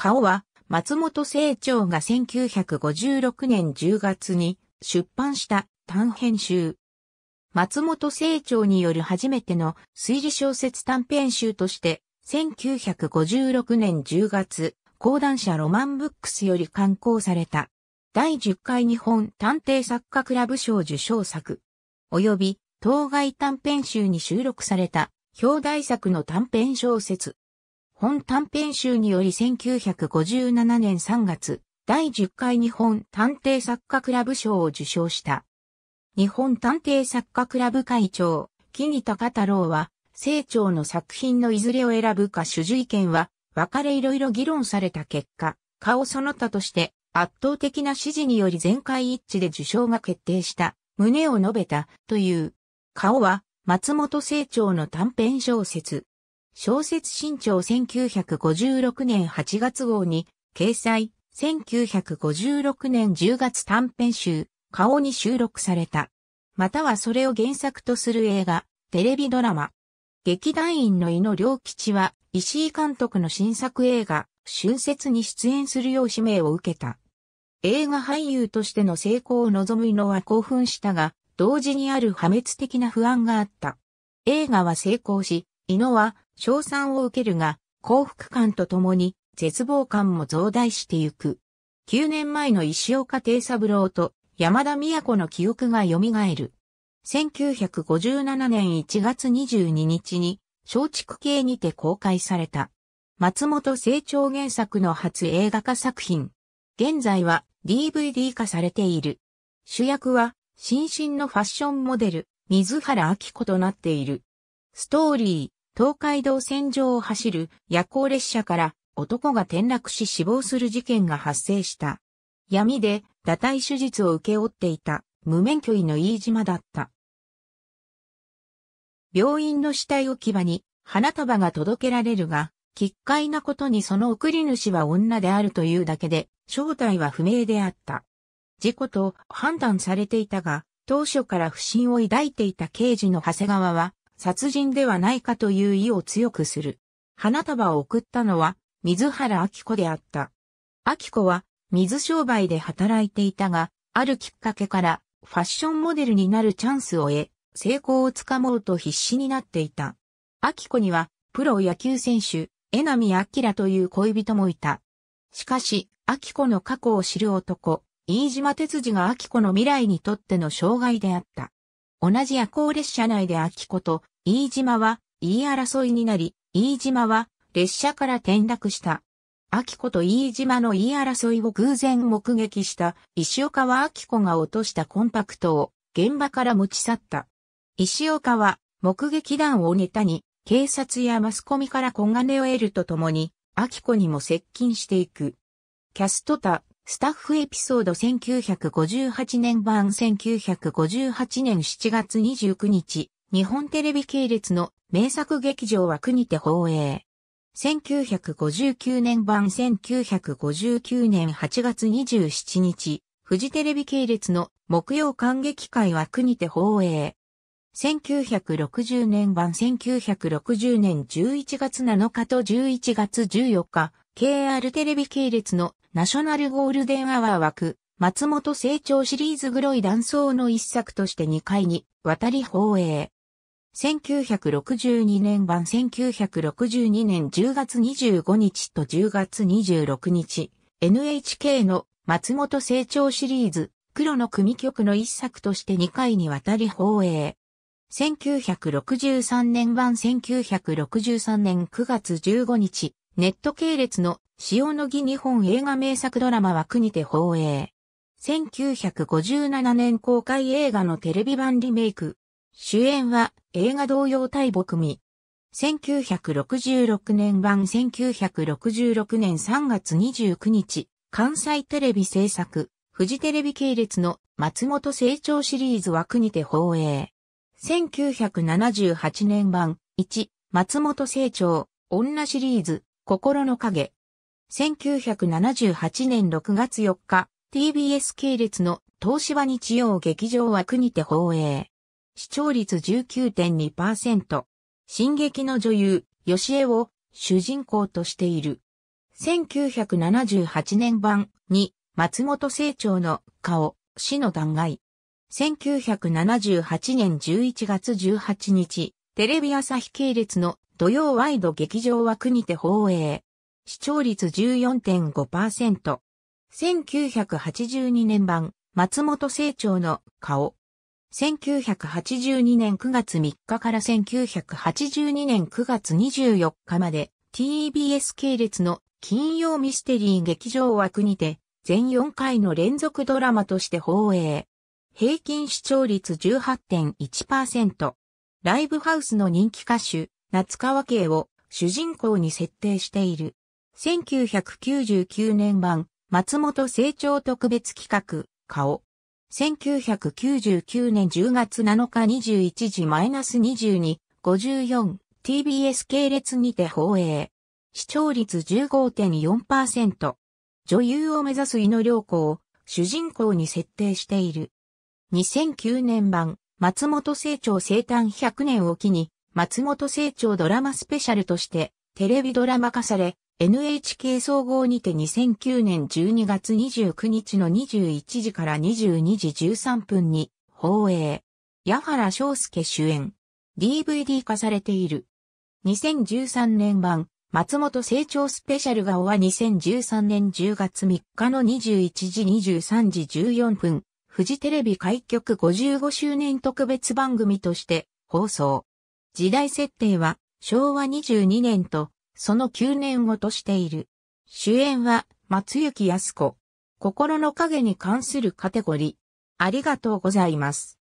顔は、松本清張が1956年10月に出版した短編集。松本清張による初めての推理小説短編集として、1956年10月、講談社ロマンブックスより刊行された。第10回日本探偵作家クラブ賞受賞作。及び、当該短編集に収録された、表題作の短編小説。本短編集により1957年3月、第10回日本探偵作家クラブ賞を受賞した。日本探偵作家クラブ会長、木木高太郎は、清張の作品のいずれを選ぶか主従意見は、別れいろいろ議論された結果、顔その他として圧倒的な支持により全会一致で受賞が決定した、胸を述べた、という。顔は、松本清張の短編小説、小説新潮1956年8月号に、掲載、1956年10月短編集、顔に収録された。またはそれを原作とする映画、テレビドラマ。劇団員の井野良吉は、石井監督の新作映画、春節に出演するよう指名を受けた。映画俳優としての成功を望む井野は興奮したが、同時にある破滅的な不安があった。映画は成功し、井野は賞賛を受けるが、幸福感とともに絶望感も増大してゆく。9年前の石岡定三郎と山田都の記憶が蘇る。1957年1月22日に、松竹系にて公開された。松本清張原作の初映画化作品。現在は DVD 化されている。主役は、新進のファッションモデル、水原明子となっている。ストーリー。東海道線上を走る夜行列車から男が転落し死亡する事件が発生した。闇で堕胎手術を受け負っていた無免許医の飯島だった。病院の死体置き場に花束が届けられるが、奇怪なことにその送り主は女であるというだけで、正体は不明であった。事故と判断されていたが、当初から不審を抱いていた刑事の長谷川は、殺人ではないかという意を強くする。花束を送ったのは、水原明子であった。明子は、水商売で働いていたが、あるきっかけから、ファッションモデルになるチャンスを得、成功をつかもうと必死になっていた。明子には、プロ野球選手、江波明という恋人もいた。しかし、明子の過去を知る男、飯島哲司が明子の未来にとっての障害であった。同じ夜行列車内で明子と飯島は言い争いになり、飯島は列車から転落した。秋子と飯島の言い争いを偶然目撃した石岡は秋子が落としたコンパクトを現場から持ち去った。石岡は目撃談をネタに警察やマスコミから小金を得るとともに秋子にも接近していく。キャストタ、スタッフエピソード1958年版1958年7月29日日本テレビ系列の名作劇場枠にて放映。1959年版1959年8月27日、フジテレビ系列の木曜感激会枠にて放映。1960年版1960年11月7日と11月14日、KR テレビ系列のナショナルゴールデンアワー枠、松本成長シリーズグロい断層の一作として2回に渡り放映。1962年版1962年10月25日と10月26日、NHK の松本成長シリーズ、黒の組曲の一作として2回にわたり放映。1963年版1963年9月15日、ネット系列の塩野義日本映画名作ドラマ枠にて放映。1957年公開映画のテレビ版リメイク、主演は映画同様大木美。1966年版1966年3月29日、関西テレビ制作、フジテレビ系列の松本成長シリーズ枠にて放映。1978年版1、松本成長、女シリーズ、心の影。1978年6月4日、TBS 系列の東芝日曜劇場枠にて放映。視聴率19.2%。進撃の女優、吉江を主人公としている。1978年版に松本清張の顔、死の断崖。1978年11月18日、テレビ朝日系列の土曜ワイド劇場枠にて放映。視聴率14.5%。1982年版、松本清張の顔、1982年9月3日から1982年9月24日まで TBS 系列の金曜ミステリー劇場枠にて全4回の連続ドラマとして放映。平均視聴率18.1%。ライブハウスの人気歌手、夏川慶を主人公に設定している。1999年版、松本成長特別企画、顔。1999年10月7日21時 -22.54 TBS 系列にて放映。視聴率15.4%。女優を目指す井野良子を主人公に設定している。2009年版、松本清張生誕100年を機に、松本清張ドラマスペシャルとして、テレビドラマ化され、NHK 総合にて2009年12月29日の21時から22時13分に放映。矢原章介主演。DVD 化されている。2013年版、松本成長スペシャルが終わ2013年10月3日の21時23時14分、フジテレビ開局55周年特別番組として放送。時代設定は昭和22年とその9年後としている。主演は、松雪康子。心の影に関するカテゴリー。ありがとうございます。